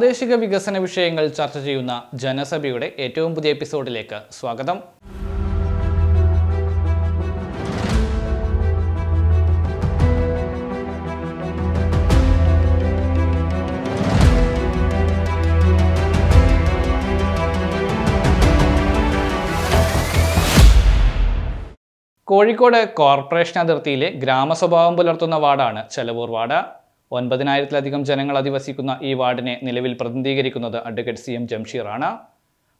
പ്രാദേശിക വികസന വിഷയങ്ങൾ ചർച്ച ചെയ്യുന്ന ജനസഭയുടെ ഏറ്റവും പുതിയ എപ്പിസോഡിലേക്ക് സ്വാഗതം കോഴിക്കോട് കോർപ്പറേഷൻ അതിർത്തിയിലെ ഗ്രാമസ്വഭാവം പുലർത്തുന്ന വാർഡാണ് ചെലവൂർ വാർഡ് ഒൻപതിനായിരത്തിലധികം ജനങ്ങൾ അധിവസിക്കുന്ന ഈ വാർഡിനെ നിലവിൽ പ്രതിനിധീകരിക്കുന്നത് അഡ്വക്കേറ്റ് സി എം ജംഷീറാണ്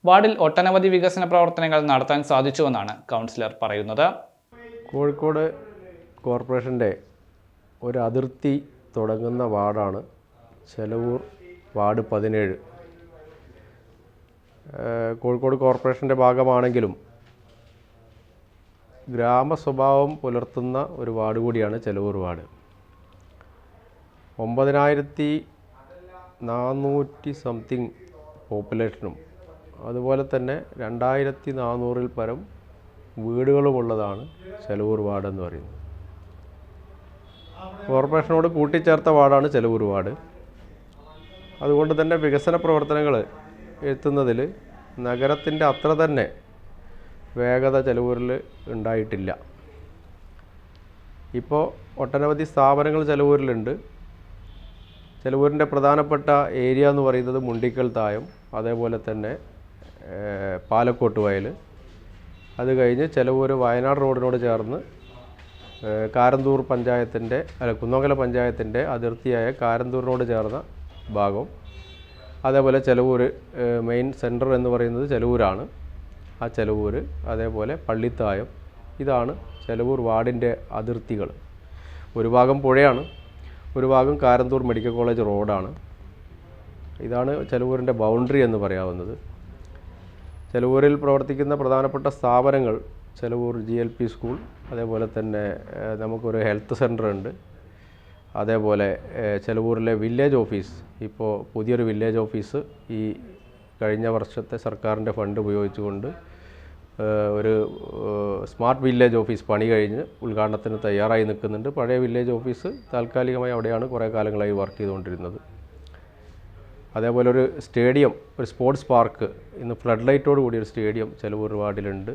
വാർഡിൽ ഒട്ടനവധി വികസന പ്രവർത്തനങ്ങൾ നടത്താൻ സാധിച്ചുവെന്നാണ് കൗൺസിലർ പറയുന്നത് കോഴിക്കോട് കോർപ്പറേഷൻ്റെ ഒരു അതിർത്തി തുടങ്ങുന്ന വാർഡാണ് ചെലവൂർ വാർഡ് പതിനേഴ് കോഴിക്കോട് കോർപ്പറേഷൻ്റെ ഭാഗമാണെങ്കിലും ഗ്രാമ സ്വഭാവം പുലർത്തുന്ന ഒരു വാർഡ് കൂടിയാണ് ചെലവൂർ വാർഡ് ഒമ്പതിനായിരത്തി നാനൂറ്റി സംതിങ് പോപ്പുലേഷനും അതുപോലെ തന്നെ രണ്ടായിരത്തി നാനൂറിൽ പരം വീടുകളുമുള്ളതാണ് ചെലവൂർ വാർഡെന്ന് പറയുന്നത് കോർപ്പറേഷനോട് കൂട്ടിച്ചേർത്ത വാർഡാണ് ചെലവൂർ വാർഡ് അതുകൊണ്ട് തന്നെ വികസന പ്രവർത്തനങ്ങൾ എത്തുന്നതിൽ നഗരത്തിൻ്റെ അത്ര തന്നെ വേഗത ചെലവൂരിൽ ഉണ്ടായിട്ടില്ല ഇപ്പോൾ ഒട്ടനവധി സ്ഥാപനങ്ങൾ ചെലവൂരിലുണ്ട് ചെലവൂരിൻ്റെ പ്രധാനപ്പെട്ട ഏരിയ എന്ന് പറയുന്നത് മുണ്ടിക്കൽ തായം അതേപോലെ തന്നെ പാലക്കോട്ട് വയൽ അത് കഴിഞ്ഞ് ചെലവൂർ വയനാട് റോഡിനോട് ചേർന്ന് കാരന്തൂർ പഞ്ചായത്തിൻ്റെ അല്ല കുന്നോങ്കല പഞ്ചായത്തിൻ്റെ അതിർത്തിയായ കാരന്തൂരിനോട് ചേർന്ന ഭാഗം അതേപോലെ ചെലവൂർ മെയിൻ സെൻറ്റർ എന്ന് പറയുന്നത് ചെലവൂരാണ് ആ ചെലവൂർ അതേപോലെ പള്ളിത്തായം ഇതാണ് ചെലവൂർ വാർഡിൻ്റെ അതിർത്തികൾ ഒരു ഭാഗം പുഴയാണ് ഒരു ഭാഗം കാരന്തൂർ മെഡിക്കൽ കോളേജ് റോഡാണ് ഇതാണ് ചെലവൂരിൻ്റെ ബൗണ്ടറി എന്ന് പറയാവുന്നത് ചെലവൂരിൽ പ്രവർത്തിക്കുന്ന പ്രധാനപ്പെട്ട സ്ഥാപനങ്ങൾ Chelavoor G L P school അതേപോലെ തന്നെ നമുക്കൊരു ഹെൽത്ത് സെൻ്റർ ഉണ്ട് അതേപോലെ ചെലവൂരിലെ വില്ലേജ് ഓഫീസ് ഇപ്പോൾ പുതിയൊരു വില്ലേജ് ഓഫീസ് ഈ കഴിഞ്ഞ വർഷത്തെ സർക്കാരിൻ്റെ ഫണ്ട് ഉപയോഗിച്ചുകൊണ്ട് ഒരു സ്മാർട്ട് വില്ലേജ് ഓഫീസ് പണി കഴിഞ്ഞ് ഉദ്ഘാടനത്തിന് തയ്യാറായി നിൽക്കുന്നുണ്ട് പഴയ വില്ലേജ് ഓഫീസ് താൽക്കാലികമായി അവിടെയാണ് കുറേ കാലങ്ങളായി വർക്ക് ചെയ്തുകൊണ്ടിരുന്നത് അതേപോലെ ഒരു സ്റ്റേഡിയം ഒരു സ്പോർട്സ് പാർക്ക് ഇന്ന് ഫ്ലഡ് ലൈറ്റോട് കൂടി ഒരു സ്റ്റേഡിയം ചെലവൂർ വാർഡിലുണ്ട്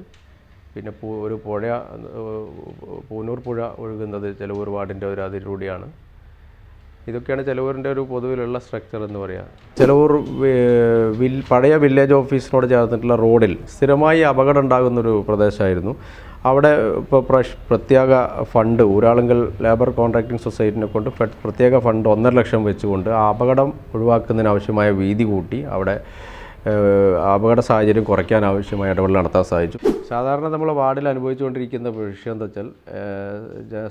പിന്നെ ഒരു പുഴ പൂനൂർ പുഴ ഒഴുകുന്നത് ചെലവൂർ വാർഡിൻ്റെ ഒരു അതിരിലൂടെയാണ് ഇതൊക്കെയാണ് ചിലവൂരിൻ്റെ ഒരു പൊതുവിലുള്ള സ്ട്രക്ചർ എന്ന് പറയാം ചിലവൂർ വിൽ പഴയ വില്ലേജ് ഓഫീസിനോട് ചേർന്നിട്ടുള്ള റോഡിൽ സ്ഥിരമായി അപകടം ഉണ്ടാകുന്നൊരു പ്രദേശമായിരുന്നു അവിടെ ഇപ്പോൾ പ്രത്യേക ഫണ്ട് ഒരാളെങ്കിൽ ലേബർ കോൺട്രാക്ടിംഗ് സൊസൈറ്റിനെ കൊണ്ട് പ്രത്യേക ഫണ്ട് ഒന്നര ലക്ഷം വെച്ചുകൊണ്ട് ആ അപകടം ഒഴിവാക്കുന്നതിന് ആവശ്യമായ വീതി കൂട്ടി അവിടെ അപകട സാഹചര്യം കുറയ്ക്കാൻ ആവശ്യമായ ഇടപെടൽ നടത്താൻ സാധിച്ചു സാധാരണ നമ്മൾ വാർഡിൽ അനുഭവിച്ചുകൊണ്ടിരിക്കുന്ന വിഷയം എന്താ വെച്ചാൽ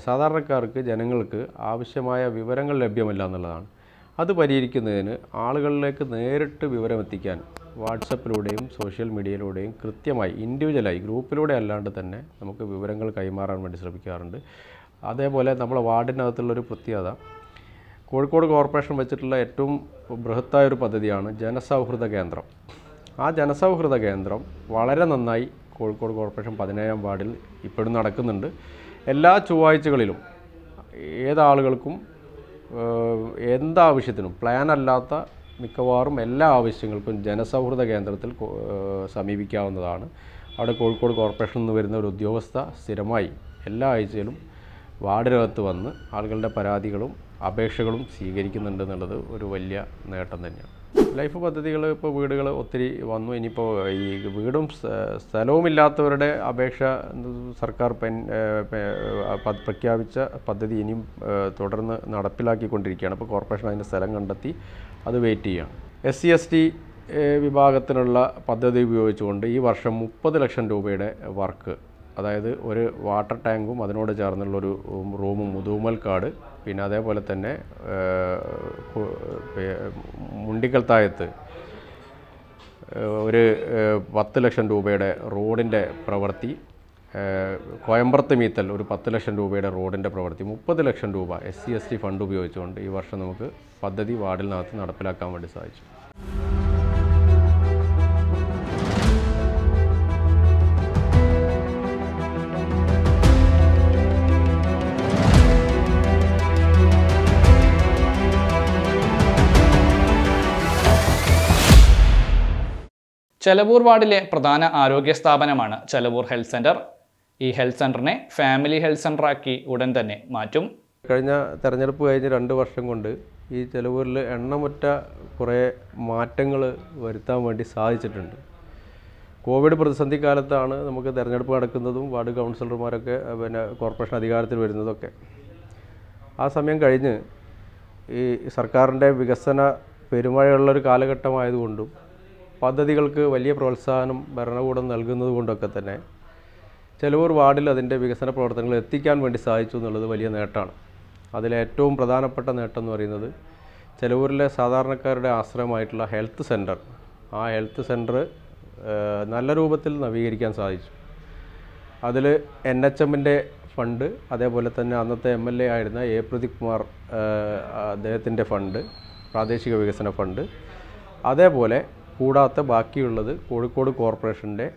സാധാരണക്കാർക്ക് ജനങ്ങൾക്ക് ആവശ്യമായ വിവരങ്ങൾ ലഭ്യമല്ല എന്നുള്ളതാണ് അത് പരിഹരിക്കുന്നതിന് ആളുകളിലേക്ക് നേരിട്ട് വിവരം എത്തിക്കാൻ വാട്സപ്പിലൂടെയും സോഷ്യൽ മീഡിയയിലൂടെയും കൃത്യമായി ഇൻഡിവിജ്വലായി ഗ്രൂപ്പിലൂടെ അല്ലാണ്ട് തന്നെ നമുക്ക് വിവരങ്ങൾ കൈമാറാൻ വേണ്ടി ശ്രമിക്കാറുണ്ട് അതേപോലെ നമ്മളെ വാർഡിനകത്തുള്ളൊരു പ്രത്യേകത കോഴിക്കോട് കോർപ്പറേഷൻ വെച്ചിട്ടുള്ള ഏറ്റവും ബൃഹത്തായ ഒരു പദ്ധതിയാണ് ജനസൗഹൃദ കേന്ദ്രം ആ ജനസൗഹൃദ കേന്ദ്രം വളരെ നന്നായി കോഴിക്കോട് കോർപ്പറേഷൻ പതിനേഴാം വാർഡിൽ ഇപ്പോഴും നടക്കുന്നുണ്ട് എല്ലാ ചൊവ്വാഴ്ചകളിലും ഏതാളുകൾക്കും എന്താവശ്യത്തിനും പ്ലാൻ അല്ലാത്ത മിക്കവാറും എല്ലാ ആവശ്യങ്ങൾക്കും ജനസൗഹൃദ കേന്ദ്രത്തിൽ സമീപിക്കാവുന്നതാണ് അവിടെ കോഴിക്കോട് കോർപ്പറേഷനിൽ നിന്ന് വരുന്ന ഒരു ഉദ്യോഗസ്ഥ സ്ഥിരമായി എല്ലാ ആഴ്ചയിലും വാർഡിനകത്ത് വന്ന് ആളുകളുടെ പരാതികളും അപേക്ഷകളും സ്വീകരിക്കുന്നുണ്ട് എന്നുള്ളത് ഒരു വലിയ നേട്ടം തന്നെയാണ് ലൈഫ് പദ്ധതികൾ ഇപ്പോൾ വീടുകൾ ഒത്തിരി വന്നു ഇനിയിപ്പോൾ ഈ വീടും സ്ഥലവും ഇല്ലാത്തവരുടെ അപേക്ഷ സർക്കാർ പെൻ പ്രഖ്യാപിച്ച പദ്ധതി ഇനിയും തുടർന്ന് നടപ്പിലാക്കിക്കൊണ്ടിരിക്കുകയാണ് അപ്പോൾ കോർപ്പറേഷൻ അതിൻ്റെ സ്ഥലം കണ്ടെത്തി അത് വെയിറ്റ് ചെയ്യുകയാണ് എസ് സി എസ് ടി വിഭാഗത്തിനുള്ള പദ്ധതി ഉപയോഗിച്ചുകൊണ്ട് ഈ വർഷം മുപ്പത് ലക്ഷം രൂപയുടെ വർക്ക് അതായത് ഒരു വാട്ടർ ടാങ്കും അതിനോട് ചേർന്നുള്ളൊരു റൂമും മുതുമൽ കാട് പിന്നെ അതേപോലെ തന്നെ മുണ്ടിക്കൽ താഴത്ത് ഒരു പത്ത് ലക്ഷം രൂപയുടെ റോഡിൻ്റെ പ്രവൃത്തി കോയമ്പറത്ത് മീത്തൽ ഒരു പത്ത് ലക്ഷം രൂപയുടെ റോഡിൻ്റെ പ്രവൃത്തി മുപ്പത് ലക്ഷം രൂപ S C S T fund ഉപയോഗിച്ചുകൊണ്ട് ഈ വർഷം നമുക്ക് പദ്ധതി വാർഡിനകത്ത് നടപ്പിലാക്കാൻ വേണ്ടി സാധിച്ചു ചെലവൂർ വാർഡിലെ പ്രധാന ആരോഗ്യ സ്ഥാപനമാണ് ചെലവൂർ ഹെൽത്ത് സെൻറ്റർ ഈ ഹെൽത്ത് സെൻറ്ററിനെ ഫാമിലി ഹെൽത്ത് സെൻറ്ററാക്കി ഉടൻ തന്നെ മാറ്റും കഴിഞ്ഞ തെരഞ്ഞെടുപ്പ് കഴിഞ്ഞ് രണ്ട് വർഷം കൊണ്ട് ഈ ചെലവൂരിൽ എണ്ണമുറ്റ കുറേ മാറ്റങ്ങൾ വരുത്താൻ വേണ്ടി സാധിച്ചിട്ടുണ്ട് കോവിഡ് പ്രതിസന്ധി കാലത്താണ് നമുക്ക് തിരഞ്ഞെടുപ്പ് നടക്കുന്നതും വാർഡ് കൗൺസിലർമാരൊക്കെ പിന്നെ കോർപ്പറേഷൻ അധികാരത്തിൽ വരുന്നതൊക്കെ ആ സമയം കഴിഞ്ഞ് ഈ സർക്കാരിൻ്റെ വികസന പെരുമഴയുള്ളൊരു കാലഘട്ടമായതുകൊണ്ടും പദ്ധതികൾക്ക് വലിയ പ്രോത്സാഹനം ഭരണകൂടം നൽകുന്നത് കൊണ്ടൊക്കെ തന്നെ ചിലവൂർ വാർഡിൽ അതിൻ്റെ വികസന പ്രവർത്തനങ്ങൾ എത്തിക്കാൻ വേണ്ടി സാധിച്ചു എന്നുള്ളത് വലിയ നേട്ടമാണ് അതിലേറ്റവും പ്രധാനപ്പെട്ട നേട്ടം എന്ന് പറയുന്നത് ചിലവൂരിലെ സാധാരണക്കാരുടെ ആശ്രയമായിട്ടുള്ള ഹെൽത്ത് സെൻറ്റർ ആ ഹെൽത്ത് സെൻറ്റർ നല്ല രൂപത്തിൽ നവീകരിക്കാൻ സാധിച്ചു അതിൽ എൻ എച്ച് എമ്മിൻ്റെ ഫണ്ട് അതേപോലെ തന്നെ അന്നത്തെ എം എൽ എ ആയിരുന്ന എ പ്രദീപ് കുമാർ അദ്ദേഹത്തിൻ്റെ ഫണ്ട് പ്രാദേശിക വികസന ഫണ്ട് അതേപോലെ കൂടാത്ത ബാക്കിയുള്ളത് കോഴിക്കോട് കോർപ്പറേഷൻ്റെ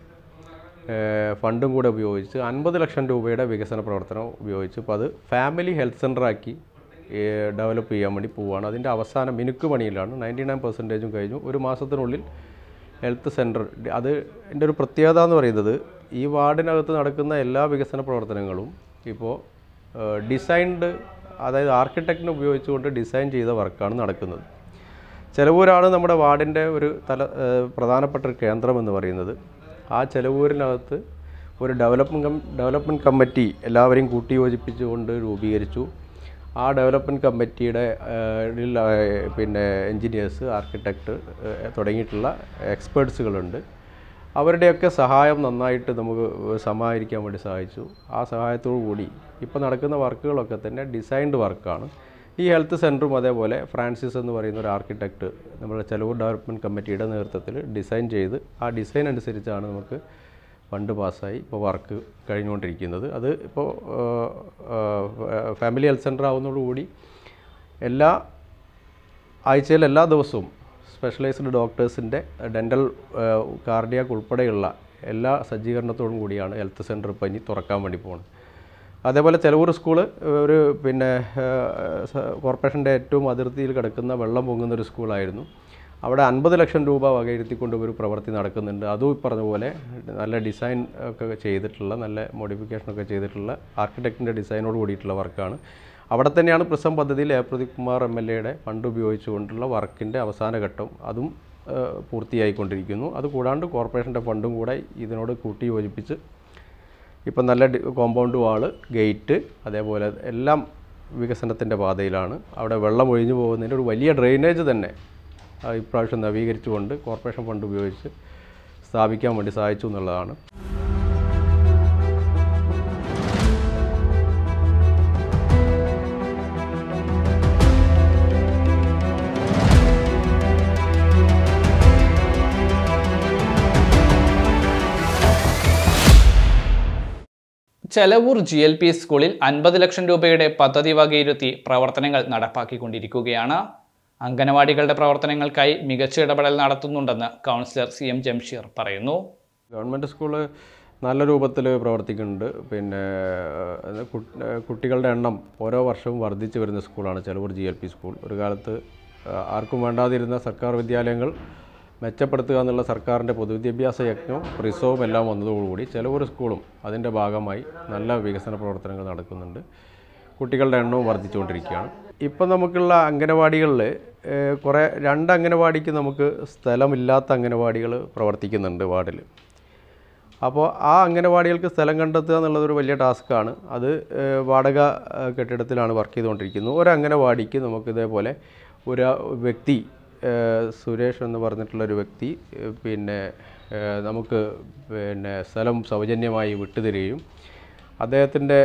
ഫണ്ടും കൂടെ ഉപയോഗിച്ച് അൻപത് ലക്ഷം രൂപയുടെ വികസന പ്രവർത്തനം ഉപയോഗിച്ച് അപ്പോൾ അത് ഫാമിലി ഹെൽത്ത് സെൻ്ററാക്കി ഡെവലപ്പ് ചെയ്യാൻ വേണ്ടി പോവുകയാണ് അതിൻ്റെ അവസാനം മിനുക്ക് പണിയിലാണ് നയൻറ്റി നയൻ പെർസെൻറ്റേജും കഴിഞ്ഞു ഒരു മാസത്തിനുള്ളിൽ ഹെൽത്ത് സെൻറ്റർ അത് എൻ്റെ ഒരു പ്രത്യേകത എന്ന് പറയുന്നത് ഈ വാർഡിനകത്ത് നടക്കുന്ന എല്ലാ വികസന പ്രവർത്തനങ്ങളും ഇപ്പോൾ ഡിസൈൻഡ് അതായത് ആർക്കിടെക്റ്റിനെ ഉപയോഗിച്ചുകൊണ്ട് ഡിസൈൻ ചെയ്ത വർക്കാണ് നടക്കുന്നത് ചെലവൂരാണ് നമ്മുടെ വാർഡിൻ്റെ ഒരു തല പ്രധാനപ്പെട്ട ഒരു കേന്ദ്രം എന്ന് പറയുന്നത് ആ ചെലവൂരിനകത്ത് ഒരു ഡെവലപ്മെൻറ്റ് ഡെവലപ്മെൻറ്റ് കമ്മിറ്റി എല്ലാവരെയും കൂട്ടിയോജിപ്പിച്ചുകൊണ്ട് രൂപീകരിച്ചു ആ ഡെവലപ്മെൻറ്റ് കമ്മിറ്റിയുടെ പിന്നെ എൻജിനീയേഴ്സ് ആർക്കിടെക്റ്റ് തുടങ്ങിയിട്ടുള്ള എക്സ്പേർട്സുകളുണ്ട് അവരുടെയൊക്കെ സഹായം നന്നായിട്ട് നമുക്ക് സമാഹരിക്കാൻ വേണ്ടി സഹായിച്ചു ആ സഹായത്തോടു കൂടി ഇപ്പോൾ നടക്കുന്ന വർക്കുകളൊക്കെ തന്നെ ഡിസൈൻഡ് വർക്കാണ് ഈ ഹെൽത്ത് സെൻറ്ററും അതേപോലെ ഫ്രാൻസിസ് എന്ന് പറയുന്ന ഒരു ആർക്കിടെക്റ്റ് നമ്മുടെ ചെലവ് ഡെവലപ്മെൻറ്റ് കമ്മിറ്റിയുടെ നേതൃത്വത്തിൽ ഡിസൈൻ ചെയ്ത് ആ ഡിസൈൻ അനുസരിച്ചാണ് നമുക്ക് ഫണ്ട് പാസ്സായി ഇപ്പോൾ വർക്ക് കഴിഞ്ഞുകൊണ്ടിരിക്കുന്നത് അത് ഇപ്പോൾ ഫാമിലി ഹെൽത്ത് സെൻറ്റർ ആവുന്നതോടുകൂടി എല്ലാ ആഴ്ചയിൽ എല്ലാ ദിവസവും സ്പെഷ്യലൈസ്ഡ് ഡോക്ടേഴ്സിൻ്റെ ഡെൻ്റൽ കാർഡിയാക്ക് ഉൾപ്പെടെയുള്ള എല്ലാ സജ്ജീകരണത്തോടും കൂടിയാണ് ഹെൽത്ത് സെൻറ്റർ ഇപ്പം ഇനി തുറക്കാൻ വേണ്ടി പോകുന്നത് അതേപോലെ ചെലവൂർ സ്കൂൾ ഒരു പിന്നെ കോർപ്പറേഷൻ്റെ ഏറ്റവും അതിർത്തിയിൽ കിടക്കുന്ന വെള്ളം പൊങ്ങുന്ന ഒരു സ്കൂളായിരുന്നു അവിടെ അൻപത് ലക്ഷം രൂപ വകയിരുത്തിക്കൊണ്ട് ഒരു പ്രവൃത്തി നടക്കുന്നുണ്ട് അതും പറഞ്ഞ പോലെ നല്ല ഡിസൈൻ ഒക്കെ ചെയ്തിട്ടുള്ള നല്ല മോഡിഫിക്കേഷനൊക്കെ ചെയ്തിട്ടുള്ള ആർക്കിടെക്റ്റിൻ്റെ ഡിസൈനോട് കൂടിയിട്ടുള്ള വർക്കാണ് അവിടെ തന്നെയാണ് പ്രിസം പദ്ധതിയിൽ A Pradeep Kumar M L എയുടെ ഫണ്ട് ഉപയോഗിച്ചുകൊണ്ടുള്ള വർക്കിൻ്റെ അവസാന ഘട്ടം അതും പൂർത്തിയായിക്കൊണ്ടിരിക്കുന്നു അതുകൂടാണ്ട് കോർപ്പറേഷൻ്റെ ഫണ്ടും കൂടെ ഇതിനോട് കൂട്ടി യോജിപ്പിച്ച് ഇപ്പം നല്ല കോമ്പൗണ്ട് വാള് ഗേറ്റ് അതേപോലെ എല്ലാം വികസനത്തിൻ്റെ പാതയിലാണ് അവിടെ വെള്ളം ഒഴിഞ്ഞു പോകുന്നതിൻ്റെ ഒരു വലിയ ഡ്രെയിനേജ് തന്നെ ഇപ്രാവശ്യം നവീകരിച്ചുകൊണ്ട് കോർപ്പറേഷൻ ഫണ്ട് ഉപയോഗിച്ച് സ്ഥാപിക്കാൻ വേണ്ടി സഹായിച്ചു എന്നുള്ളതാണ് ചെലവൂർ ജി എൽ പി സ്കൂളിൽ അൻപത് ലക്ഷം രൂപയുടെ പദ്ധതി വകയിരുത്തി പ്രവർത്തനങ്ങൾ നടപ്പാക്കിക്കൊണ്ടിരിക്കുകയാണ് അംഗനവാടികളുടെ പ്രവർത്തനങ്ങൾക്കായി മികച്ച ഇടപെടൽ നടത്തുന്നുണ്ടെന്ന് കൗൺസിലർ സി എം ജംഷീർ പറയുന്നു ഗവൺമെൻറ് സ്കൂൾ നല്ല രൂപത്തിൽ പ്രവർത്തിക്കുന്നുണ്ട് പിന്നെ കുട്ടികളുടെ എണ്ണം ഓരോ വർഷവും വർദ്ധിച്ചു വരുന്ന സ്കൂളാണ് Chelavoor G L P school ഒരു കാലത്ത് ആർക്കും വേണ്ടാതിരുന്ന സർക്കാർ വിദ്യാലയങ്ങൾ മെച്ചപ്പെടുത്തുക എന്നുള്ള സർക്കാരിൻ്റെ പൊതുവിദ്യാഭ്യാസ യജ്ഞവും റിസോവും എല്ലാം വന്നതോടുകൂടി ചിലവൊരു സ്കൂളും അതിൻ്റെ ഭാഗമായി നല്ല വികസന പ്രവർത്തനങ്ങൾ നടക്കുന്നുണ്ട് കുട്ടികളുടെ എണ്ണവും വർദ്ധിച്ചുകൊണ്ടിരിക്കുകയാണ് ഇപ്പം നമുക്കുള്ള അംഗനവാടികളിൽ കുറേ രണ്ട് അംഗനവാടിക്ക് നമുക്ക് സ്ഥലമില്ലാത്ത അംഗനവാടികൾ പ്രവർത്തിക്കുന്നുണ്ട് വാർഡിൽ അപ്പോൾ ആ അംഗനവാടികൾക്ക് സ്ഥലം കണ്ടെത്തുക എന്നുള്ളതൊരു വലിയ ടാസ്ക്കാണ് അത് വാടക കെട്ടിടത്തിലാണ് വർക്ക് ചെയ്തുകൊണ്ടിരിക്കുന്നത് ഒരു അംഗനവാടിക്ക് നമുക്കിതേപോലെ ഇതേപോലെ ഒരു വ്യക്തി സുരേഷ് എന്ന് പറഞ്ഞിട്ടുള്ളൊരു വ്യക്തി പിന്നെ നമുക്ക് പിന്നെ സ്ഥലം സൗജന്യമായി വിട്ടുതരികയും അദ്ദേഹത്തിൻ്റെ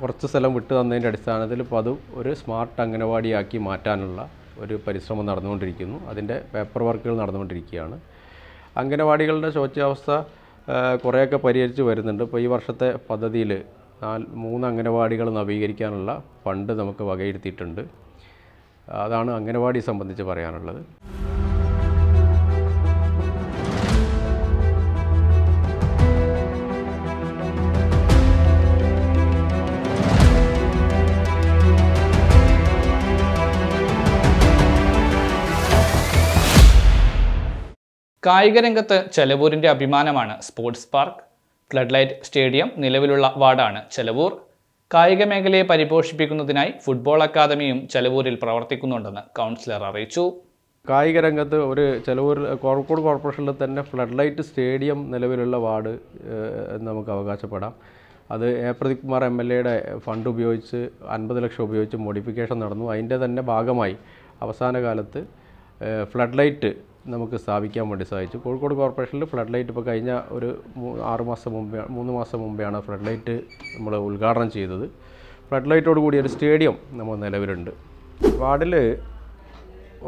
കുറച്ച് സ്ഥലം വിട്ടു തന്നതിൻ്റെ അടിസ്ഥാനത്തിൽ ഇപ്പോൾ അത് ഒരു സ്മാർട്ട് അംഗനവാടിയാക്കി മാറ്റാനുള്ള ഒരു പരിശ്രമം നടന്നുകൊണ്ടിരിക്കുന്നു അതിൻ്റെ പേപ്പർ വർക്കുകൾ നടന്നുകൊണ്ടിരിക്കുകയാണ് അംഗനവാടികളുടെ ശോച്യാവസ്ഥ കുറേയൊക്കെ പരിഹരിച്ച് വരുന്നുണ്ട് ഇപ്പോൾ ഈ വർഷത്തെ പദ്ധതിയിൽ നാല് മൂന്ന് അംഗനവാടികൾ നവീകരിക്കാനുള്ള ഫണ്ട് നമുക്ക് വകയിരുത്തിയിട്ടുണ്ട് അതാണ് അംഗനവാടി സംബന്ധിച്ച് പറയാനുള്ളത് കായിക രംഗത്ത് ചെലവൂരിൻ്റെ അഭിമാനമാണ് sports park flood light stadium നിലവിലുള്ള വാർഡാണ് ചെലവൂർ കായിക മേഖലയെ പരിപോഷിപ്പിക്കുന്നതിനായി ഫുട്ബോൾ അക്കാദമിയും ചെലവൂരിൽ പ്രവർത്തിക്കുന്നുണ്ടെന്ന് കൗൺസിലർ അറിയിച്ചു കായിക രംഗത്ത് ഒരു ചെലവൂരിൽ കോഴിക്കോട് കോർപ്പറേഷനിൽ തന്നെ ഫ്ലഡ് ലൈറ്റ് സ്റ്റേഡിയം നിലവിലുള്ള വാർഡ് നമുക്ക് അവകാശപ്പെടാം അത് A Pradeep Kumar M L എയുടെ ഫണ്ട് ഉപയോഗിച്ച് അൻപത് ലക്ഷം ഉപയോഗിച്ച് മോഡിഫിക്കേഷൻ നടന്നു അതിൻ്റെ തന്നെ ഭാഗമായി അവസാന കാലത്ത് ഫ്ലഡ് ലൈറ്റ് നമുക്ക് സ്ഥാപിക്കാൻ വേണ്ടി സാധിച്ചു കോഴിക്കോട് കോർപ്പറേഷനിൽ ഫ്ലഡ് ലൈറ്റ് ഇപ്പോൾ കഴിഞ്ഞ ഒരു ആറ് മാസം മുമ്പേ മൂന്ന് മാസം മുമ്പെയാണ് ഫ്ലഡ് ലൈറ്റ് നമ്മൾ ഉദ്ഘാടനം ചെയ്തത് ഫ്ലഡ് ലൈറ്റോട് കൂടി ഒരു സ്റ്റേഡിയം നമ്മൾ നിലവിലുണ്ട് വാർഡിൽ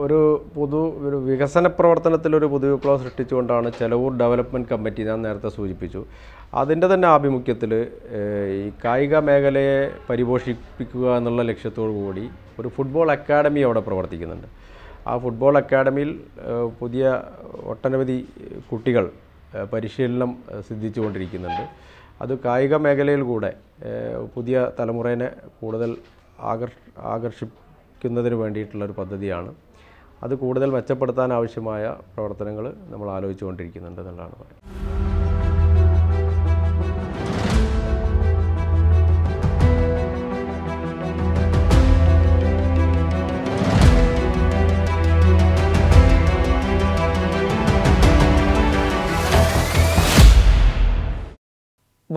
ഒരു പുതു ഒരു വികസന പ്രവർത്തനത്തിൽ ഒരു വിപ്ലവം സൃഷ്ടിച്ചുകൊണ്ടാണ് ചെലവൂർ ഡെവലപ്മെൻറ്റ് കമ്മിറ്റി ഞാൻ നേരത്തെ സൂചിപ്പിച്ചു അതിൻ്റെ തന്നെ ആഭിമുഖ്യത്തിൽ ഈ കായിക മേഖലയെ പരിപോഷിപ്പിക്കുക എന്നുള്ള ലക്ഷ്യത്തോടു കൂടി ഒരു ഫുട്ബോൾ അക്കാഡമി അവിടെ പ്രവർത്തിക്കുന്നുണ്ട് ആ ഫുട്ബോൾ അക്കാഡമിയിൽ പുതിയ ഒട്ടനവധി കുട്ടികൾ പരിശീലനം സിദ്ധിച്ചുകൊണ്ടിരിക്കുന്നുണ്ട് അത് കായിക മേഖലയിൽ കൂടെ പുതിയ തലമുറേനെ കൂടുതൽ ആകർഷിക്കുന്നതിന് വേണ്ടിയിട്ടുള്ളൊരു പദ്ധതിയാണ് അത് കൂടുതൽ മെച്ചപ്പെടുത്താൻ ആവശ്യമായ പ്രവർത്തനങ്ങൾ നമ്മൾ ആലോചിച്ചുകൊണ്ടിരിക്കുന്നുണ്ട് എന്നുള്ളതാണ് പറയുന്നത്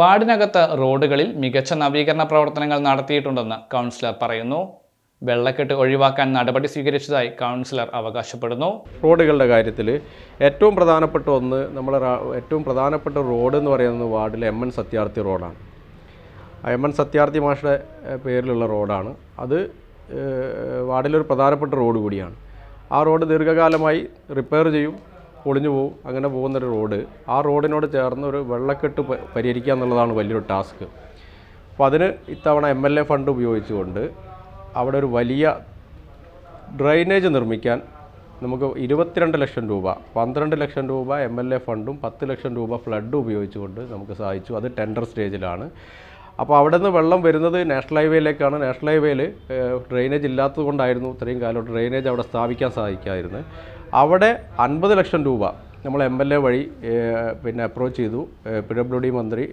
വാർഡിനകത്ത് റോഡുകളിൽ മികച്ച നവീകരണ പ്രവർത്തനങ്ങൾ നടത്തിയിട്ടുണ്ടെന്ന് കൗൺസിലർ പറയുന്നു വെള്ളക്കെട്ട് ഒഴിവാക്കാൻ നടപടി സ്വീകരിച്ചതായി കൗൺസിലർ അവകാശപ്പെടുന്നു റോഡുകളുടെ കാര്യത്തിൽ ഏറ്റവും പ്രധാനപ്പെട്ട ഒന്ന് നമ്മുടെ ഏറ്റവും പ്രധാനപ്പെട്ട റോഡ് എന്ന് പറയുന്നത് വാർഡിലെ എം എൻ സത്യാർത്ഥി റോഡാണ് എം എൻ സത്യാർത്ഥി മാഷയുടെ പേരിലുള്ള റോഡാണ് അത് വാർഡിലൊരു പ്രധാനപ്പെട്ട റോഡ് കൂടിയാണ് ആ റോഡ് ദീർഘകാലമായി റിപ്പയർ ചെയ്യും പൊളിഞ്ഞു പോകും അങ്ങനെ പോകുന്നൊരു റോഡ് ആ റോഡിനോട് ചേർന്ന് ഒരു വെള്ളക്കെട്ട് പരിഹരിക്കുക എന്നുള്ളതാണ് വലിയൊരു ടാസ്ക് അപ്പോൾ അതിന് ഇത്തവണ എം എൽ എ ഫണ്ട് ഉപയോഗിച്ചുകൊണ്ട് അവിടെ ഒരു വലിയ ഡ്രൈനേജ് നിർമ്മിക്കാൻ നമുക്ക് ഇരുപത്തിരണ്ട് ലക്ഷം രൂപ പന്ത്രണ്ട് ലക്ഷം രൂപ എം എൽ എ ഫണ്ടും പത്ത് ലക്ഷം രൂപ ഫ്ലഡ് ഉപയോഗിച്ചുകൊണ്ട് നമുക്ക് സാധിച്ചു അത് ടെൻഡർ സ്റ്റേജിലാണ് അപ്പോൾ അവിടെ നിന്ന് വെള്ളം വരുന്നത് നാഷണൽ ഹൈവേയിലേക്കാണ് നാഷണൽ ഹൈവേയിൽ ഡ്രെയിനേജ് ഇല്ലാത്തത് കൊണ്ടായിരുന്നു ഇത്രയും കാലം ഡ്രെയിനേജ് അവിടെ സ്ഥാപിക്കാൻ സാധിക്കായിരുന്നു അവിടെ അൻപത് ലക്ഷം രൂപ നമ്മൾ എം എൽ എ വഴി പിന്നെ അപ്രോച്ച് ചെയ്തു പി ഡബ്ല്യു ഡി മന്ത്രി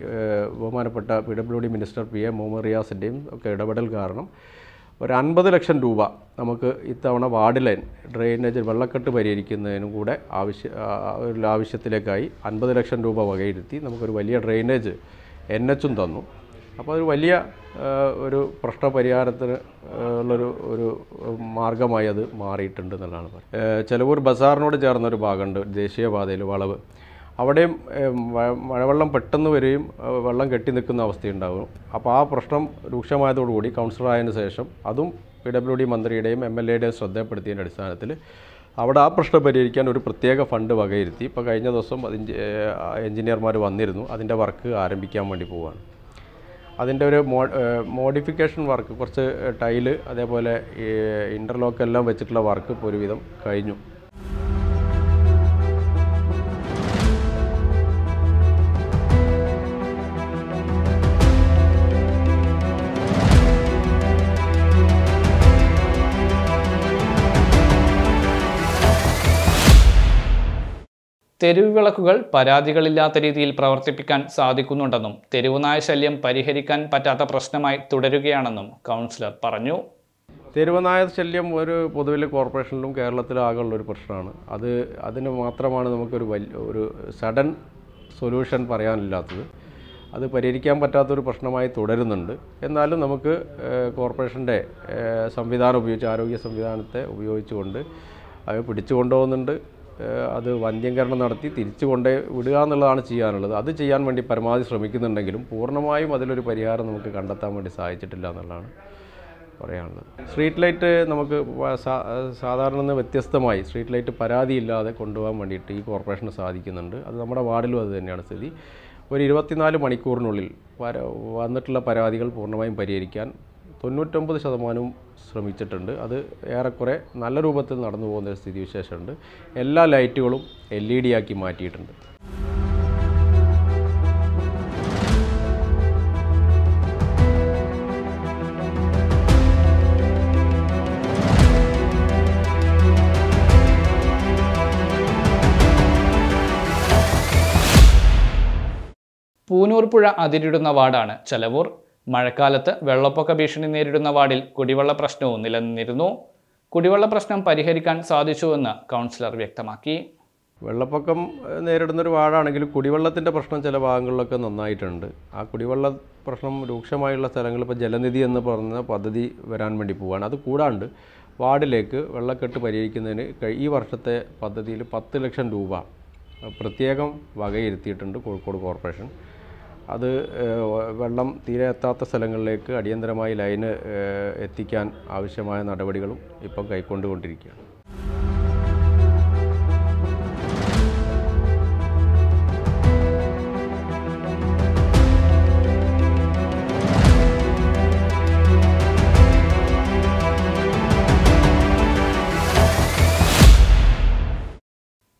ബഹുമാനപ്പെട്ട P W D minister P A Muhammad റിയാസിൻ്റെയും ഒക്കെ ഇടപെടൽ കാരണം ഒരു അൻപത് ലക്ഷം രൂപ നമുക്ക് ഇത്തവണ വാർഡ് ലൈൻ ഡ്രെയിനേജ് വെള്ളക്കെട്ട് പരിഹരിക്കുന്നതിനും കൂടെ ആവശ്യ ഒരു ആവശ്യത്തിലേക്കായി അൻപത് ലക്ഷം രൂപ വകയിരുത്തി നമുക്കൊരു വലിയ ഡ്രെയിനേജ് എൻ എച്ചും തന്നു അപ്പോൾ അതൊരു വലിയ ഒരു പ്രശ്നപരിഹാരത്തിന് ഉള്ളൊരു ഒരു മാർഗമായി അത് മാറിയിട്ടുണ്ട് എന്നുള്ളതാണ് പറയുന്നത് ചിലവൂർ ബസാറിനോട് ചേർന്നൊരു ഭാഗമുണ്ട് ദേശീയപാതയിൽ വളവ് അവിടെയും മഴവെള്ളം പെട്ടെന്ന് വരികയും വെള്ളം കെട്ടി നിൽക്കുന്ന അവസ്ഥയുണ്ടാകും അപ്പോൾ ആ പ്രശ്നം രൂക്ഷമായതോടുകൂടി കൗൺസിലറായതിനു ശേഷം അതും പി ഡബ്ല്യു ഡി മന്ത്രിയുടെയും എം എൽ എയുടെയും ശ്രദ്ധപ്പെടുത്തിയതിൻ്റെ അടിസ്ഥാനത്തിൽ അവിടെ ആ പ്രശ്നം പരിഹരിക്കാൻ ഒരു പ്രത്യേക ഫണ്ട് വകയിരുത്തി ഇപ്പോൾ കഴിഞ്ഞ ദിവസം അതിൻ്റെ എഞ്ചിനീയർമാർ വന്നിരുന്നു അതിൻ്റെ വർക്ക് ആരംഭിക്കാൻ വേണ്ടി പോവുകയാണ് അതിൻ്റെ ഒരു മോഡിഫിക്കേഷൻ വർക്ക് കുറച്ച് ടൈല് അതേപോലെ ഈ ഇൻ്റർലോക്ക് എല്ലാം വെച്ചിട്ടുള്ള വർക്ക് ഒരുവിധം കഴിഞ്ഞു തെരുവുവിളക്കുകൾ പരാതികളില്ലാത്ത രീതിയിൽ പ്രവർത്തിപ്പിക്കാൻ സാധിക്കുന്നുണ്ടെന്നും തെരുവുനായ ശല്യം പരിഹരിക്കാൻ പറ്റാത്ത പ്രശ്നമായി തുടരുകയാണെന്നും കൗൺസിലർ പറഞ്ഞു തെരുവനായ ശല്യം ഒരു പൊതുവിലെ കോർപ്പറേഷനിലും കേരളത്തിലാകെയുള്ള ഒരു പ്രശ്നമാണ് അത് അതിന് മാത്രമാണ് നമുക്കൊരു വലിയ ഒരു സഡൻ സൊല്യൂഷൻ പറയാനില്ലാത്തത് അത് പരിഹരിക്കാൻ പറ്റാത്തൊരു പ്രശ്നമായി തുടരുന്നുണ്ട് എന്നാലും നമുക്ക് കോർപ്പറേഷൻ്റെ സംവിധാനം ഉപയോഗിച്ച് ആരോഗ്യ സംവിധാനത്തെ ഉപയോഗിച്ചുകൊണ്ട് അത് പിടിച്ചു കൊണ്ടുപോകുന്നുണ്ട് അത് വന്ധ്യംകരണം നടത്തി തിരിച്ചു കൊണ്ടേ വിടുക എന്നുള്ളതാണ് ചെയ്യാനുള്ളത് അത് ചെയ്യാൻ വേണ്ടി പരമാവധി ശ്രമിക്കുന്നുണ്ടെങ്കിലും പൂർണ്ണമായും അതിലൊരു പരിഹാരം നമുക്ക് കണ്ടെത്താൻ വേണ്ടി സാധിച്ചിട്ടില്ല എന്നുള്ളതാണ് പറയാനുള്ളത് സ്ട്രീറ്റ് ലൈറ്റ് നമുക്ക് സാധാരണ നിന്ന് വ്യത്യസ്തമായി സ്ട്രീറ്റ് ലൈറ്റ് പരാതിയില്ലാതെ കൊണ്ടുപോകാൻ വേണ്ടിയിട്ട് ഈ കോർപ്പറേഷന് സാധിക്കുന്നുണ്ട് അത് നമ്മുടെ വാർഡിലും അത് തന്നെയാണ് സ്ഥിതി ഒരു ഇരുപത്തിനാല് മണിക്കൂറിനുള്ളിൽ വന്നിട്ടുള്ള പരാതികൾ പൂർണ്ണമായും പരിഹരിക്കാൻ തൊണ്ണൂറ്റൊമ്പത് ശതമാനവും ശ്രമിച്ചിട്ടുണ്ട് അത് ഏറെക്കുറെ നല്ല രൂപത്തിൽ നടന്നു പോകുന്ന ഒരു സ്ഥിതിവിശേഷമുണ്ട് എല്ലാ ലൈറ്റുകളും എൽ ഇ ഡി ആക്കി മാറ്റിയിട്ടുണ്ട് പൂനൂർപ്പുഴ അതിരിടുന്ന വാർഡാണ് ചെലവൂർ മഴക്കാലത്ത് വെള്ളപ്പൊക്ക ഭീഷണി നേരിടുന്ന വാർഡിൽ കുടിവെള്ള പ്രശ്നവും നിലനിന്നിരുന്നു കുടിവെള്ള പ്രശ്നം പരിഹരിക്കാൻ സാധിച്ചുവെന്ന് കൗൺസിലർ വ്യക്തമാക്കി വെള്ളപ്പൊക്കം നേരിടുന്നൊരു വാർഡാണെങ്കിൽ കുടിവെള്ളത്തിൻ്റെ പ്രശ്നം ചില ഭാഗങ്ങളിലൊക്കെ നന്നായിട്ടുണ്ട് ആ കുടിവെള്ള പ്രശ്നം രൂക്ഷമായുള്ള സ്ഥലങ്ങൾ ഇപ്പോൾ ജലനിധി എന്ന് പറഞ്ഞ പദ്ധതി വരാൻ വേണ്ടി പോവുകയാണ് അത് കൂടാണ്ട് വാർഡിലേക്ക് വെള്ളക്കെട്ട് പരിഹരിക്കുന്നതിന് ഈ വർഷത്തെ പദ്ധതിയിൽ പത്ത് ലക്ഷം രൂപ പ്രത്യേകം വകയിരുത്തിയിട്ടുണ്ട് കോഴിക്കോട് കോർപ്പറേഷൻ അത് വെള്ളം തീരെ എത്താത്ത സ്ഥലങ്ങളിലേക്ക് അടിയന്തരമായി ലൈന് എത്തിക്കാൻ ആവശ്യമായ നടപടികളും ഇപ്പം കൈക്കൊണ്ടുകൊണ്ടിരിക്കുകയാണ്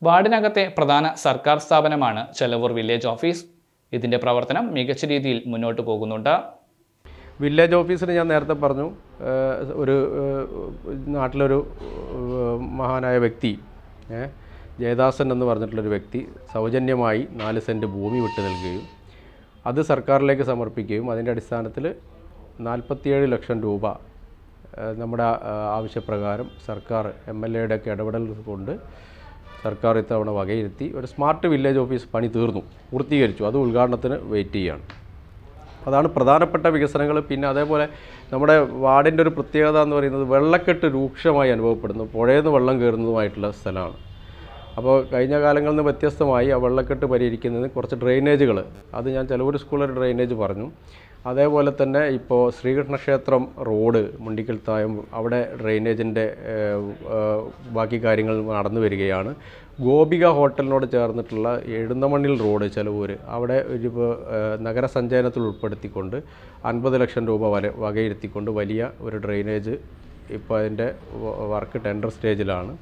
വാർഡിനകത്തെ പ്രധാന സർക്കാർ സ്ഥാപനമാണ് ചെലവൂർ വില്ലേജ് ഓഫീസ് ഇതിൻ്റെ പ്രവർത്തനം മികച്ച രീതിയിൽ മുന്നോട്ട് പോകുന്നുണ്ട് വില്ലേജ് ഓഫീസിന് ഞാൻ നേരത്തെ പറഞ്ഞു ഒരു നാട്ടിലൊരു മഹാനായ വ്യക്തി ജയദാസൻ എന്ന് പറഞ്ഞിട്ടുള്ളൊരു വ്യക്തി സൗജന്യമായി നാല് സെൻറ്റ് ഭൂമി വിട്ടു നൽകുകയും അത് സർക്കാരിലേക്ക് സമർപ്പിക്കുകയും അതിൻ്റെ അടിസ്ഥാനത്തിൽ നാൽപ്പത്തിയേഴ് ലക്ഷം രൂപ നമ്മുടെ ആവശ്യപ്രകാരം സർക്കാർ എം എൽ എയുടെയൊക്കെ ഇടപെടൽ കൊണ്ട് സർക്കാർ ഇത്തവണ വകയിരുത്തി ഒരു സ്മാർട്ട് വില്ലേജ് ഓഫീസ് പണി തീർന്നു പൂർത്തീകരിച്ചു അത് ഉദ്ഘാടനത്തിന് വെയിറ്റ് ചെയ്യുകയാണ് അതാണ് പ്രധാനപ്പെട്ട വികസനങ്ങൾ പിന്നെ അതേപോലെ നമ്മുടെ വാർഡിൻ്റെ ഒരു പ്രത്യേകത എന്ന് പറയുന്നത് വെള്ളക്കെട്ട് രൂക്ഷമായി അനുഭവപ്പെടുന്നു പുഴയെന്ന് വെള്ളം കയറുന്നതുമായിട്ടുള്ള സ്ഥലമാണ് അപ്പോൾ കഴിഞ്ഞ കാലങ്ങളിൽ നിന്ന് വ്യത്യസ്തമായി ആ വെള്ളക്കെട്ട് പരിഹരിക്കുന്നതിന് കുറച്ച് ഡ്രെയിനേജുകൾ അത് ഞാൻ ചിലവൂർ സ്കൂളിലെ ഡ്രെയിനേജ് പറഞ്ഞു അതേപോലെ തന്നെ ഇപ്പോൾ ശ്രീകൃഷ്ണക്ഷേത്രം റോഡ് മുണ്ടിക്കൽ തായം അവിടെ ഡ്രെയിനേജിൻ്റെ ബാക്കി കാര്യങ്ങൾ നടന്നു വരികയാണ് ഗോപിക ഹോട്ടലിനോട് ചേർന്നിട്ടുള്ള എഴുന്നമണ്ണിൽ റോഡ് ചിലവൂര് അവിടെ ഒരു നഗരസഞ്ചയനത്തിൽ ഉൾപ്പെടുത്തിക്കൊണ്ട് അൻപത് ലക്ഷം രൂപ വരെ വകയിരുത്തിക്കൊണ്ട് വലിയ ഒരു ഡ്രെയിനേജ് ഇപ്പോൾ അതിൻ്റെ വർക്ക് ടെൻഡർ സ്റ്റേജിലാണ്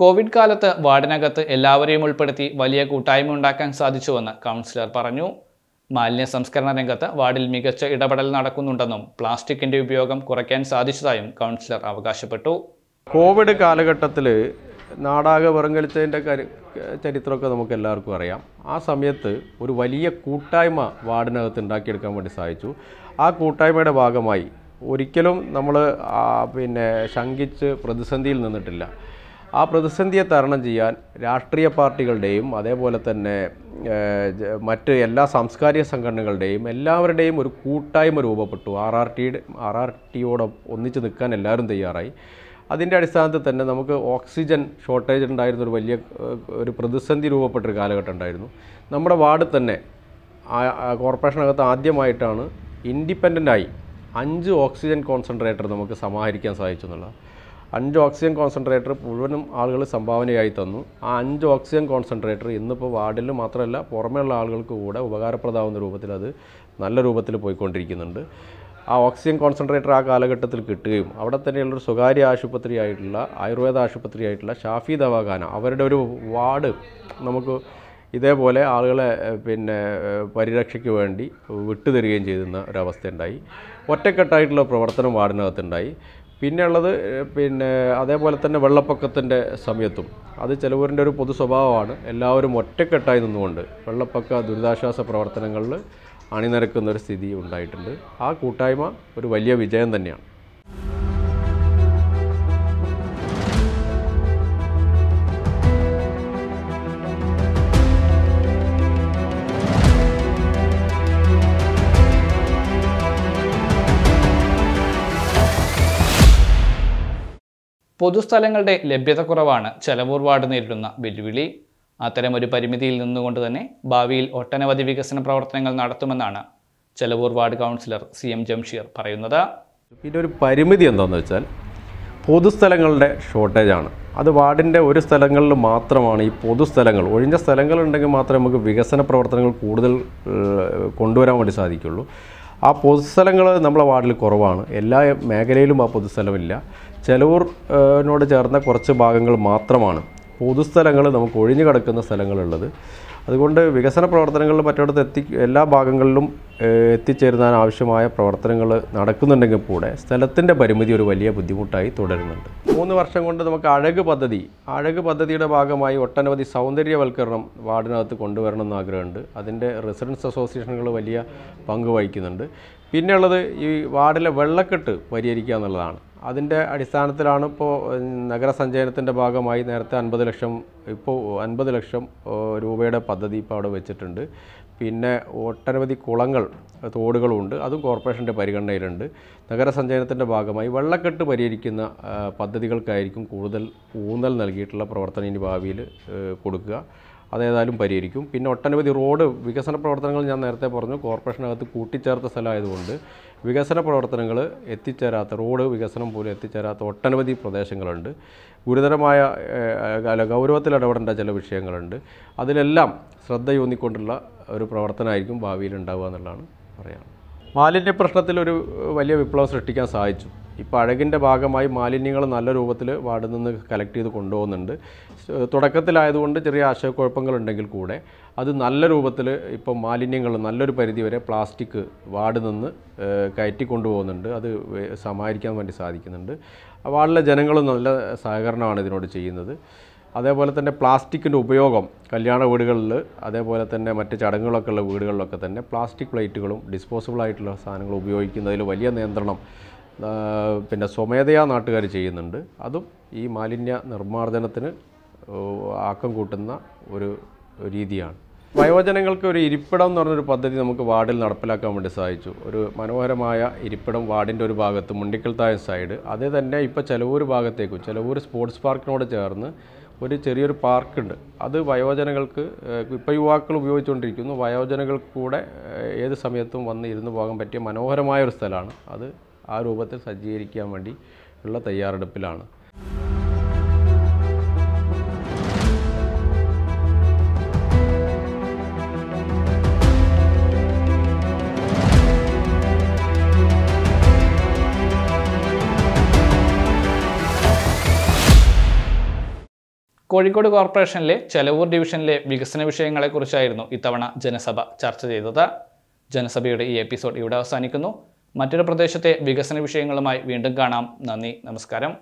കോവിഡ് കാലത്ത് വാർഡിനകത്ത് എല്ലാവരെയും ഉൾപ്പെടുത്തി വലിയ കൂട്ടായ്മ ഉണ്ടാക്കാൻ സാധിച്ചുവെന്ന് കൗൺസിലർ പറഞ്ഞു മാലിന്യ സംസ്കരണ രംഗത്ത് വാർഡിൽ മികച്ച ഇടപെടൽ നടക്കുന്നുണ്ടെന്നും പ്ലാസ്റ്റിക്കിൻ്റെ ഉപയോഗം കുറയ്ക്കാൻ സാധിച്ചതായും കൗൺസിലർ അവകാശപ്പെട്ടു കോവിഡ് കാലഘട്ടത്തിൽ നാടാക വെറുങ്കലിച്ചതിൻ്റെ ചരിത്രമൊക്കെ നമുക്ക് എല്ലാവർക്കും അറിയാം ആ സമയത്ത് ഒരു വലിയ കൂട്ടായ്മ വാർഡിനകത്ത് ഉണ്ടാക്കിയെടുക്കാൻ വേണ്ടി സാധിച്ചു ആ കൂട്ടായ്മയുടെ ഭാഗമായി ഒരിക്കലും നമ്മൾ പിന്നെ ശങ്കിച്ച് പ്രതിസന്ധിയിൽ നിന്നിട്ടില്ല ആ പ്രതിസന്ധിയെ തരണം ചെയ്യാൻ രാഷ്ട്രീയ പാർട്ടികളുടെയും അതേപോലെ തന്നെ മറ്റ് എല്ലാ സാംസ്കാരിക സംഘടനകളുടെയും എല്ലാവരുടെയും ഒരു കൂട്ടായ്മ രൂപപ്പെട്ടു ആർ ആർ ടിയുടെ ആർ ആർ ടിയോട് ഒന്നിച്ച് നിൽക്കാൻ എല്ലാവരും തയ്യാറായി അതിൻ്റെ അടിസ്ഥാനത്തിൽ തന്നെ നമുക്ക് ഓക്സിജൻ ഷോർട്ടേജ് ഉണ്ടായിരുന്ന ഒരു വലിയ ഒരു പ്രതിസന്ധി രൂപപ്പെട്ടൊരു കാലഘട്ടം ഉണ്ടായിരുന്നു നമ്മുടെ വാർഡ് തന്നെ കോർപ്പറേഷനകത്ത് ആദ്യമായിട്ടാണ് ഇൻഡിപെൻഡൻ്റായി അഞ്ച് ഓക്സിജൻ കോൺസെൻട്രേറ്റർ നമുക്ക് സമാഹരിക്കാൻ സാധിച്ചു എന്നുള്ളത് അഞ്ച് ഓക്സിജൻ കോൺസെൻട്രേറ്റർ മുഴുവനും ആളുകൾ സംഭാവനയായി തന്നു ആ അഞ്ച് ഓക്സിജൻ കോൺസെൻട്രേറ്റർ ഇന്നിപ്പോൾ വാർഡിൽ മാത്രമല്ല പുറമെയുള്ള ആളുകൾക്ക് കൂടെ ഉപകാരപ്രദമാകുന്ന രൂപത്തിൽ അത് നല്ല രൂപത്തിൽ പോയിക്കൊണ്ടിരിക്കുന്നുണ്ട് ആ ഓക്സിജൻ കോൺസെൻട്രേറ്റർ ആ കാലഘട്ടത്തിൽ കിട്ടുകയും അവിടെ തന്നെയുള്ളൊരു സ്വകാര്യ ആശുപത്രിയായിട്ടുള്ള ആയുർവേദ ആശുപത്രിയായിട്ടുള്ള ഷാഫി ദവാഖാന അവരുടെ ഒരു വാർഡ് നമുക്ക് ഇതേപോലെ ആളുകളെ പിന്നെ പരിരക്ഷയ്ക്ക് വേണ്ടി വിട്ടുതരികയും ചെയ്യുന്ന ഒരവസ്ഥയുണ്ടായി ഒറ്റക്കെട്ടായിട്ടുള്ള പ്രവർത്തനം വാർഡിനകത്തുണ്ടായി പിന്നെ ഉള്ളത് പിന്നെ അതേപോലെ തന്നെ വെള്ളപ്പൊക്കത്തിൻ്റെ സമയത്തും അത് ചിലവരിൻ്റെ ഒരു പൊതു സ്വഭാവമാണ് എല്ലാവരും ഒറ്റക്കെട്ടായി നിന്നുകൊണ്ട് വെള്ളപ്പൊക്ക ദുരിതാശ്വാസ പ്രവർത്തനങ്ങളിൽ അണിനിരക്കുന്നൊരു സ്ഥിതി ഉണ്ടായിട്ടുണ്ട് ആ കൂട്ടായ്മ ഒരു വലിയ വിജയം തന്നെയാണ് പൊതുസ്ഥലങ്ങളുടെ ലഭ്യതക്കുറവാണ് ചെലവൂർ വാർഡ് നേരിടുന്ന വെല്ലുവിളി അത്തരം ഒരു പരിമിതിയിൽ നിന്നുകൊണ്ട് തന്നെ ഭാവിയിൽ ഒട്ടനവധി വികസന പ്രവർത്തനങ്ങൾ നടത്തുമെന്നാണ് Chelavoor ward councillor C M Jamsheer പറയുന്നത് ഇതിൻ്റെ ഒരു പരിമിതി എന്താണെന്ന് വെച്ചാൽ പൊതുസ്ഥലങ്ങളുടെ ഷോർട്ടേജാണ് അത് വാർഡിൻ്റെ ഒരു സ്ഥലങ്ങളിൽ മാത്രമാണ് ഈ പൊതുസ്ഥലങ്ങൾ ഒഴിഞ്ഞ സ്ഥലങ്ങളുണ്ടെങ്കിൽ മാത്രമേ നമുക്ക് വികസന പ്രവർത്തനങ്ങൾ കൂടുതൽ കൊണ്ടുവരാൻ വേണ്ടി സാധിക്കുള്ളൂ ആ പൊതുസ്ഥലങ്ങൾ നമ്മളെ വാർഡിൽ കുറവാണ് എല്ലാ മേഖലയിലും ആ പൊതുസ്ഥലമില്ല ചെലവൂർനോട് ചേർന്ന കുറച്ച് ഭാഗങ്ങൾ മാത്രമാണ് പൊതുസ്ഥലങ്ങൾ നമുക്ക് ഒഴിഞ്ഞു കിടക്കുന്ന സ്ഥലങ്ങളുള്ളത് അതുകൊണ്ട് വികസന പ്രവർത്തനങ്ങൾ മറ്റിടത്ത് എത്തി എല്ലാ ഭാഗങ്ങളിലും എത്തിച്ചേരുന്നതിന് ആവശ്യമായ പ്രവർത്തനങ്ങൾ നടക്കുന്നുണ്ടെങ്കിൽ കൂടെ സ്ഥലത്തിൻ്റെ പരിമിതി ഒരു വലിയ ബുദ്ധിമുട്ടായി തുടരുന്നുണ്ട് മൂന്ന് വർഷം കൊണ്ട് നമുക്ക് അഴക് പദ്ധതി അഴക് പദ്ധതിയുടെ ഭാഗമായി ഒട്ടനവധി സൗന്ദര്യവൽക്കരണം വാർഡിനകത്ത് കൊണ്ടുവരണം എന്ന് ആഗ്രഹമുണ്ട് അതിൻ്റെ റെസിഡൻസ് അസോസിയേഷനുകൾ വലിയ പങ്ക് വഹിക്കുന്നുണ്ട് പിന്നെയുള്ളത് ഈ വാർഡിലെ വെള്ളക്കെട്ട് പരിഹരിക്കുക എന്നുള്ളതാണ് അതിൻ്റെ അടിസ്ഥാനത്തിലാണ് ഇപ്പോൾ നഗരസഞ്ചയനത്തിൻ്റെ ഭാഗമായി നേരത്തെ അൻപത് ലക്ഷം ഇപ്പോൾ അൻപത് ലക്ഷം രൂപയുടെ പദ്ധതി ഇപ്പോൾ അവിടെ വെച്ചിട്ടുണ്ട് പിന്നെ ഒട്ടനവധി കുളങ്ങൾ തോടുകളുമുണ്ട് അതും കോർപ്പറേഷൻ്റെ പരിഗണനയിലുണ്ട് നഗരസഞ്ചയനത്തിൻ്റെ ഭാഗമായി വെള്ളക്കെട്ട് പരിഹരിക്കുന്ന പദ്ധതികൾക്കായിരിക്കും കൂടുതൽ ഊന്നൽ നൽകിയിട്ടുള്ള പ്രവർത്തനം ഇനി ഭാവിയിൽ കൊടുക്കുക അതേതായാലും പരിഹരിക്കും പിന്നെ ഒട്ടനവധി റോഡ് വികസന പ്രവർത്തനങ്ങൾ ഞാൻ നേരത്തെ പറഞ്ഞു കോർപ്പറേഷനകത്ത് കൂട്ടിച്ചേർത്ത സ്ഥലമായതുകൊണ്ട് വികസന പ്രവർത്തനങ്ങൾ എത്തിച്ചേരാത്ത റോഡ് വികസനം പോലും എത്തിച്ചേരാത്ത ഒട്ടനവധി പ്രദേശങ്ങളുണ്ട് ഗുരുതരമായ അല്ല ഗൗരവത്തിൽ ഇടപെടേണ്ട ചില വിഷയങ്ങളുണ്ട് അതിലെല്ലാം ശ്രദ്ധയൂന്നിക്കൊണ്ടുള്ള ഒരു പ്രവർത്തനമായിരിക്കും ഭാവിയിൽ ഉണ്ടാവുക എന്നുള്ളതാണ് പറയാം മാലിന്യ പ്രശ്നത്തിൽ ഒരു വലിയ വിപ്ലവം സൃഷ്ടിക്കാൻ സാധിച്ചു ഇപ്പോൾ അഴകിൻ്റെ ഭാഗമായി മാലിന്യങ്ങൾ നല്ല രൂപത്തിൽ വാർഡിൽ നിന്ന് കളക്ട് ചെയ്ത് കൊണ്ടുപോകുന്നുണ്ട് തുടക്കത്തിലായതുകൊണ്ട് ചെറിയ ആശയക്കുഴപ്പങ്ങളുണ്ടെങ്കിൽ കൂടെ അത് നല്ല രൂപത്തിൽ ഇപ്പോൾ മാലിന്യങ്ങൾ നല്ലൊരു പരിധിവരെ പ്ലാസ്റ്റിക് വാർഡിൽ നിന്ന് കയറ്റി കൊണ്ടുപോകുന്നുണ്ട് അത് സമാഹരിക്കാൻ വേണ്ടി സാധിക്കുന്നുണ്ട് വാർഡിലെ ജനങ്ങളും നല്ല സഹകരണമാണ് ഇതിനോട് ചെയ്യുന്നത് അതേപോലെ തന്നെ പ്ലാസ്റ്റിക്കിൻ്റെ ഉപയോഗം കല്യാണ വീടുകളിൽ അതേപോലെ തന്നെ മറ്റ് ചടങ്ങുകളൊക്കെ ഉള്ള വീടുകളിലൊക്കെ തന്നെ പ്ലാസ്റ്റിക് പ്ലേറ്റുകളും ഡിസ്പോസിബിൾ ആയിട്ടുള്ള സാധനങ്ങൾ ഉപയോഗിക്കുന്നതിൽ വലിയ നിയന്ത്രണം പിന്നെ സ്വമേധയാ നാട്ടുകാർ ചെയ്യുന്നുണ്ട് അതും ഈ മാലിന്യ നിർമ്മാർജ്ജനത്തിന് ആക്കം കൂട്ടുന്ന ഒരു രീതിയാണ് വയോജനങ്ങൾക്ക് ഒരു ഇരിപ്പിടം എന്ന് പറഞ്ഞൊരു പദ്ധതി നമുക്ക് വാർഡിൽ നടപ്പിലാക്കാൻ വേണ്ടി സാധിച്ചു ഒരു മനോഹരമായ ഇരിപ്പിടം വാർഡിൻ്റെ ഒരു ഭാഗത്ത് മുണ്ടിക്കൽത്തായ സൈഡ് അതേ തന്നെ ഇപ്പോൾ ചിലവൂർ ഭാഗത്തേക്കും ചിലവൂർ സ്പോർട്സ് പാർക്കിനോട് ചേർന്ന് ഒരു ചെറിയൊരു പാർക്കുണ്ട് അത് വയോജനങ്ങൾക്ക് ഇപ്പോൾ യുവാക്കൾ ഉപയോഗിച്ചുകൊണ്ടിരിക്കുന്നു വയോജനങ്ങൾക്ക് കൂടെ ഏത് സമയത്തും വന്ന് ഇരുന്ന് പോകാൻ പറ്റിയ മനോഹരമായ ഒരു സ്ഥലമാണ് അത് ആ രൂപത്തിൽ സജ്ജീകരിക്കാൻ വേണ്ടി ഉള്ള തയ്യാറെടുപ്പിലാണ് കോഴിക്കോട് കോർപ്പറേഷനിലെ ചെലവൂർ ഡിവിഷനിലെ വികസന വിഷയങ്ങളെക്കുറിച്ചായിരുന്നു ഇത്തവണ ജനസഭ ചർച്ച ചെയ്തത് ജനസഭയുടെ ഈ എപ്പിസോഡ് ഇവിടെ അവസാനിക്കുന്നു മറ്റൊരു പ്രദേശത്തെ വികസന വിഷയങ്ങളുമായി വീണ്ടും കാണാം നന്ദി നമസ്കാരം